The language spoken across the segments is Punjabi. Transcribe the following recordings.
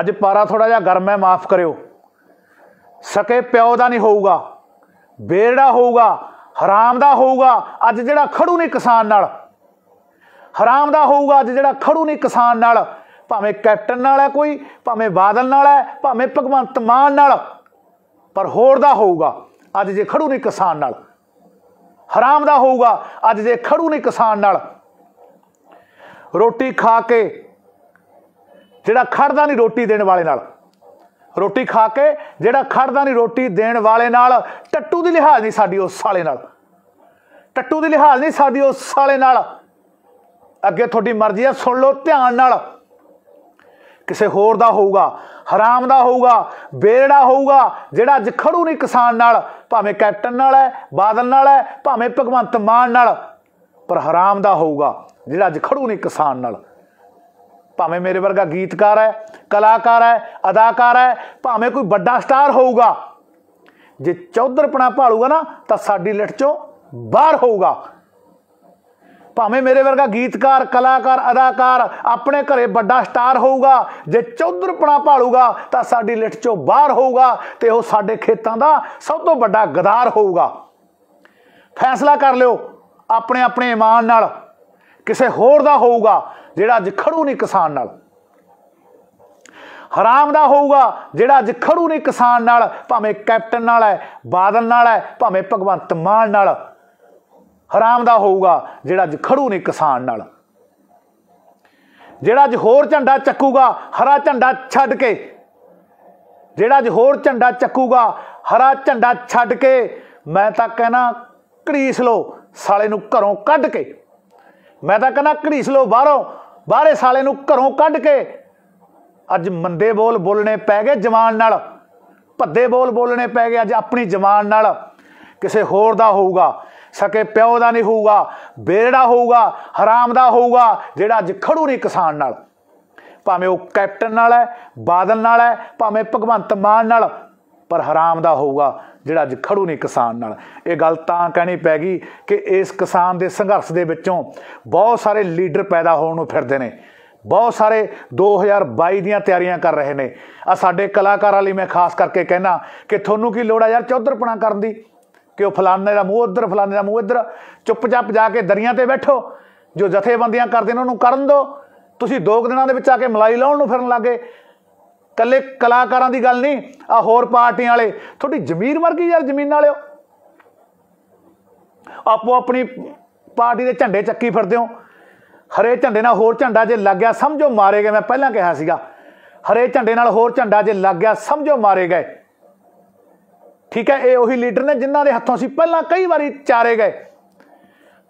ਅੱਜ ਪਾਰਾ ਥੋੜਾ ਜਿਹਾ ਗਰਮ ਹੈ ਮਾਫ ਕਰਿਓ ਸਕੇ ਪਿਓ ਦਾ ਨਹੀਂ ਹੋਊਗਾ ਬੇੜਾ ਹੋਊਗਾ ਹਰਾਮ ਦਾ ਹੋਊਗਾ ਅੱਜ ਜਿਹੜਾ ਖੜੂ ਨਹੀਂ ਕਿਸਾਨ ਨਾਲ ਹਰਾਮ ਦਾ ਹੋਊਗਾ ਅੱਜ ਜਿਹੜਾ ਖੜੂ ਨਹੀਂ ਕਿਸਾਨ ਨਾਲ ਭਾਵੇਂ ਕੈਪਟਨ ਨਾਲ ਹੈ ਕੋਈ ਭਾਵੇਂ ਬਾਦਲ ਨਾਲ ਹੈ ਭਾਵੇਂ ਭਗਵੰਤ ਮਾਨ ਨਾਲ ਪਰ ਹੋਰ ਦਾ ਹੋਊਗਾ ਅੱਜ ਜੇ ਖੜੂ ਨਹੀਂ ਕਿਸਾਨ ਨਾਲ ਹਰਾਮ ਦਾ ਹੋਊਗਾ ਅੱਜ ਜੇ ਖੜੂ ਨਹੀਂ ਕਿਸਾਨ ਨਾਲ ਰੋਟੀ ਖਾ ਕੇ ਜਿਹੜਾ ਖੜਦਾ ਨਹੀਂ ਰੋਟੀ ਦੇਣ ਵਾਲੇ ਨਾਲ ਰੋਟੀ ਖਾ ਕੇ ਜਿਹੜਾ ਖੜਦਾ ਨਹੀਂ ਰੋਟੀ ਦੇਣ ਵਾਲੇ ਨਾਲ ਟੱਟੂ ਦੀ ਲਿਹਾਜ਼ ਨਹੀਂ ਸਾਡੀ ਉਸ ਸਾਲੇ ਨਾਲ ਟੱਟੂ ਦੀ ਲਿਹਾਜ਼ ਨਹੀਂ ਸਾਡੀ ਉਸ ਸਾਲੇ ਨਾਲ ਅੱਗੇ ਤੁਹਾਡੀ ਮਰਜ਼ੀ ਆ ਸੁਣ ਲਓ ਧਿਆਨ ਨਾਲ ਕਿਸੇ ਹੋਰ ਦਾ ਹੋਊਗਾ ਹਰਾਮ ਦਾ ਹੋਊਗਾ ਬੇੜਾ ਹੋਊਗਾ ਜਿਹੜਾ ਅੱਜ ਖੜੂ ਨਹੀਂ ਕਿਸਾਨ ਨਾਲ ਭਾਵੇਂ ਕੈਪਟਨ ਨਾਲ ਹੈ ਬਾਦਲ ਨਾਲ ਹੈ ਭਾਵੇਂ ਭਗਵੰਤ ਮਾਨ ਨਾਲ ਪਰ ਹਰਾਮ ਦਾ ਹੋਊਗਾ ਜਿਹੜਾ ਅੱਜ ਖੜੂ ਨਹੀਂ ਕਿਸਾਨ ਨਾਲ ਭਾਵੇਂ ਮੇਰੇ ਵਰਗਾ ਗੀਤਕਾਰ ਹੈ ਕਲਾਕਾਰ ਹੈ ਅਦਾਕਾਰ ਹੈ ਭਾਵੇਂ ਕੋਈ ਵੱਡਾ ਸਟਾਰ ਹੋਊਗਾ ਜੇ ਚੌਧਰਪਣਾ ਭਾਲੂਗਾ ਨਾ ਤਾਂ ਸਾਡੀ ਲਿਟ ਚੋਂ ਬਾਹਰ ਹੋਊਗਾ ਭਾਵੇਂ ਮੇਰੇ ਵਰਗਾ ਗੀਤਕਾਰ ਕਲਾਕਾਰ ਅਦਾਕਾਰ ਆਪਣੇ ਘਰੇ ਵੱਡਾ ਸਟਾਰ ਹੋਊਗਾ ਜੇ ਚੌਧਰਪਣਾ ਭਾਲੂਗਾ ਤਾਂ ਸਾਡੀ ਲਿਟ ਚੋਂ ਬਾਹਰ ਹੋਊਗਾ ਤੇ ਉਹ ਸਾਡੇ ਖੇਤਾਂ ਦਾ ਸਭ ਤੋਂ ਵੱਡਾ ਗਦਾਰ ਹੋਊਗਾ ਫੈਸਲਾ ਕਰ ਲਿਓ ਆਪਣੇ ਆਪਣੇ ਇਮਾਨ ਨਾਲ ਕਿਸੇ ਹੋਰ ਦਾ ਹੋਊਗਾ ਜਿਹੜਾ ਅੱਜ ਖੜੂ ਨਹੀਂ ਕਿਸਾਨ ਨਾਲ ਹਰਾਮ ਦਾ ਹੋਊਗਾ ਜਿਹੜਾ ਅੱਜ ਖੜੂ ਨਹੀਂ ਕਿਸਾਨ ਨਾਲ ਭਾਵੇਂ ਕੈਪਟਨ ਨਾਲ ਹੈ ਬਾਦਲ ਨਾਲ ਹੈ ਭਾਵੇਂ ਭਗਵੰਤ ਮਾਨ ਨਾਲ ਹਰਾਮ ਦਾ ਹੋਊਗਾ ਜਿਹੜਾ ਅੱਜ ਖੜੂ ਨਹੀਂ ਕਿਸਾਨ ਨਾਲ ਜਿਹੜਾ ਅੱਜ ਹੋਰ ਝੰਡਾ ਚੱਕੂਗਾ ਹਰਾ ਝੰਡਾ ਛੱਡ ਕੇ ਜਿਹੜਾ ਅੱਜ ਹੋਰ ਝੰਡਾ ਚੱਕੂਗਾ ਹਰਾ ਝੰਡਾ ਛੱਡ ਕੇ ਮੈਂ ਤਾਂ ਕਹਿੰਦਾ ਘੜੀਸ ਲੋ ਸਾਲੇ ਨੂੰ ਘਰੋਂ ਕੱਢ ਕੇ ਮੈਂ ਤਾਂ ਕਹਿੰਦਾ ਘੜੀਸ ਲੋ ਬਾਹਰੋਂ ਬਾਹਰੇ ਸਾਲੇ ਨੂੰ ਘਰੋਂ ਕੱਢ ਕੇ ਅੱਜ ਮੰਦੇ ਬੋਲ ਬੋਲਣੇ ਪੈ ਗਏ ਜਵਾਨ ਨਾਲ ਭੱਦੇ ਬੋਲ ਬੋਲਣੇ ਪੈ ਗਏ ਅੱਜ ਆਪਣੀ ਜਵਾਨ ਨਾਲ ਕਿਸੇ ਹੋਰ ਦਾ ਹੋਊਗਾ ਸਕੇ ਪਿਓ ਦਾ ਨਹੀਂ ਹੋਊਗਾ ਬੇੜਾ ਹੋਊਗਾ ਹਰਾਮ ਦਾ ਹੋਊਗਾ ਜਿਹੜਾ ਅੱਜ ਖੜੂ ਨਹੀਂ ਕਿਸਾਨ ਨਾਲ ਭਾਵੇਂ ਉਹ ਕੈਪਟਨ ਨਾਲ ਹੈ ਬਾਦਲ ਨਾਲ ਹੈ ਭਾਵੇਂ ਭਗਵੰਤ ਮਾਨ ਨਾਲ ਪਰ ਹਰਾਮ ਦਾ ਹੋਊਗਾ ਜਿਹੜਾ ਅੱਜ ਖੜੂ ਨਹੀਂ ਕਿਸਾਨ ਨਾਲ ਇਹ ਗੱਲ ਤਾਂ ਕਹਿਣੀ ਪੈ ਗਈ ਕਿ ਇਸ ਕਿਸਾਨ ਦੇ ਸੰਘਰਸ਼ ਦੇ ਵਿੱਚੋਂ ਬਹੁਤ ਸਾਰੇ ਲੀਡਰ ਪੈਦਾ ਹੋਣ ਨੂੰ ਫਿਰਦੇ ਨੇ ਬਹੁਤ ਸਾਰੇ 2022 ਦੀਆਂ ਤਿਆਰੀਆਂ ਕਰ ਰਹੇ ਨੇ ਆ ਸਾਡੇ ਕਲਾਕਾਰਾਂ ਲਈ ਮੈਂ ਖਾਸ ਕਰਕੇ ਕਹਿਣਾ ਕਿ ਤੁਹਾਨੂੰ ਕੀ ਲੋੜ ਆ ਯਾਰ ਚੌਧਰਪਣਾ ਕਰਨ ਦੀ ਕਿ ਉਹ ਫਲਾਣੇ ਦਾ ਮੂੰਹ ਉਧਰ ਫਲਾਣੇ ਦਾ ਮੂੰਹ ਇੱਧਰ ਚੁੱਪਚਾਪ ਜਾ ਕੇ ਦਰਿਆ ਤੇ ਬੈਠੋ ਜੋ ਜਥੇਬੰਦੀਆਂ ਕਰਦੇ ਨੇ ਉਹਨੂੰ ਕਰਨ ਦਿਓ ਤੁਸੀਂ ਦੋ ਦਿਨਾਂ ਦੇ ਵਿੱਚ ਆ ਕੇ ਮਲਾਈ ਲਾਉਣ ਨੂੰ ਫਿਰਨ ਲੱਗੇ ਕੱਲੇ ਕਲਾਕਾਰਾਂ ਦੀ ਗੱਲ ਨਹੀਂ ਆ ਹੋਰ ਪਾਰਟੀਆਂ ਵਾਲੇ ਤੁਹਾਡੀ ਜ਼ਮੀਰ ਮਰ ਗਈ ਯਾਰ ਜ਼ਮੀਨ ਵਾਲਿਓ ਆਪੋ ਆਪਣੀ ਪਾਰਟੀ ਦੇ ਝੰਡੇ ਚੱਕੀ ਫਿਰਦੇ ਹੋ ਹਰੇ ਝੰਡੇ ਨਾਲ ਹੋਰ ਝੰਡਾ ਜੇ ਲੱਗ ਗਿਆ ਸਮਝੋ ਮਾਰੇ ਗਏ ਮੈਂ ਪਹਿਲਾਂ ਕਿਹਾ ਸੀਗਾ ਹਰੇ ਝੰਡੇ ਨਾਲ ਹੋਰ ਝੰਡਾ ਜੇ ਲੱਗ ਗਿਆ ਸਮਝੋ ਮਾਰੇ ਗਏ ਠੀਕ ਹੈ ਇਹ ਉਹੀ ਲੀਡਰ ਨੇ ਜਿਨ੍ਹਾਂ ਦੇ ਹੱਥੋਂ ਸੀ ਪਹਿਲਾਂ ਕਈ ਵਾਰੀ ਚਾਰੇ ਗਏ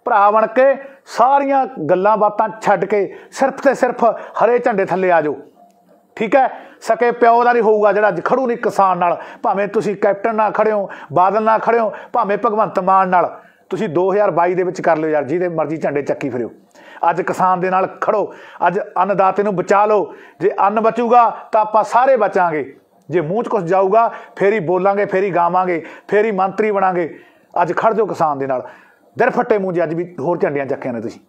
ਭਰਾ ਬਣ ਕੇ ਸਾਰੀਆਂ ਗੱਲਾਂ ਬਾਤਾਂ ਛੱਡ ਕੇ ਸਿਰਫ ਤੇ ਸਿਰਫ ਹਰੇ ਝੰਡੇ ਥੱਲੇ ਆ ਜਾਓ ਠੀਕ ਹੈ ਸਕੇ ਪਿਓ ਦਾ ਨਹੀਂ ਹੋਊਗਾ ਜਿਹੜਾ ਅੱਜ ਖੜੂ ਨਹੀਂ ਕਿਸਾਨ ਨਾਲ ਭਾਵੇਂ ਤੁਸੀਂ ਕੈਪਟਨ ਨਾਲ ਖੜੇ ਹੋ ਬਾਦਲ ਨਾਲ ਖੜੇ ਹੋ ਭਾਵੇਂ ਭਗਵੰਤ ਮਾਨ ਨਾਲ ਤੁਸੀਂ 2022 ਦੇ ਵਿੱਚ ਕਰ ਲਿਓ ਯਾਰ ਜਿਹਦੇ ਮਰਜ਼ੀ ਝੰਡੇ ਚੱਕੀ ਫਿਰਿਓ ਅੱਜ ਕਿਸਾਨ ਦੇ ਨਾਲ ਖੜੋ ਅੱਜ ਅੰਨਦਾਤੇ ਨੂੰ ਬਚਾ ਲਓ ਜੇ ਅੰਨ ਬਚੂਗਾ ਤਾਂ ਆਪਾਂ ਸਾਰੇ ਬਚਾਂਗੇ ਜੇ ਮੂੰਹ 'ਚ ਕੁਝ ਜਾਊਗਾ ਫੇਰ ਹੀ ਬੋਲਾਂਗੇ ਫੇਰ ਹੀ ਗਾਵਾਂਗੇ ਫੇਰ ਹੀ ਮੰਤਰੀ ਬਣਾਂਗੇ ਅੱਜ ਖੜ ਜਾਓ ਕਿਸਾਨ ਦੇ ਨਾਲ ਦਰ ਫੱਟੇ ਮੂੰਹ ਜੇ ਅੱਜ ਵੀ ਹੋਰ ਝੰਡੀਆਂ ਚੱਕਿਆ ਨੇ ਤੁਸੀਂ